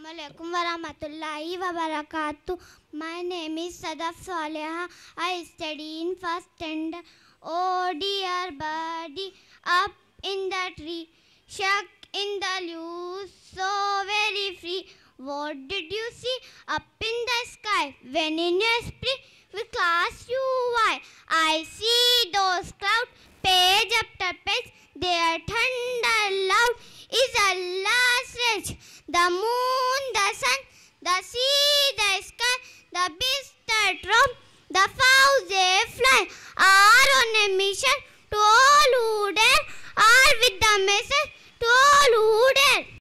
Assalamualaikum warahmatullahi wabarakatuh. My name is Sadaf Saleha. I study in first standard. Oh dear buddy, up in the tree, shuck in the leaves, so very free. What did you see up in the sky when in your spree? With class you why? I see those clouds. birds, the moon, the sun, the sea, the sky, the beast, the drum, the fowls, they fly, are on a mission to all who dare, are with the message.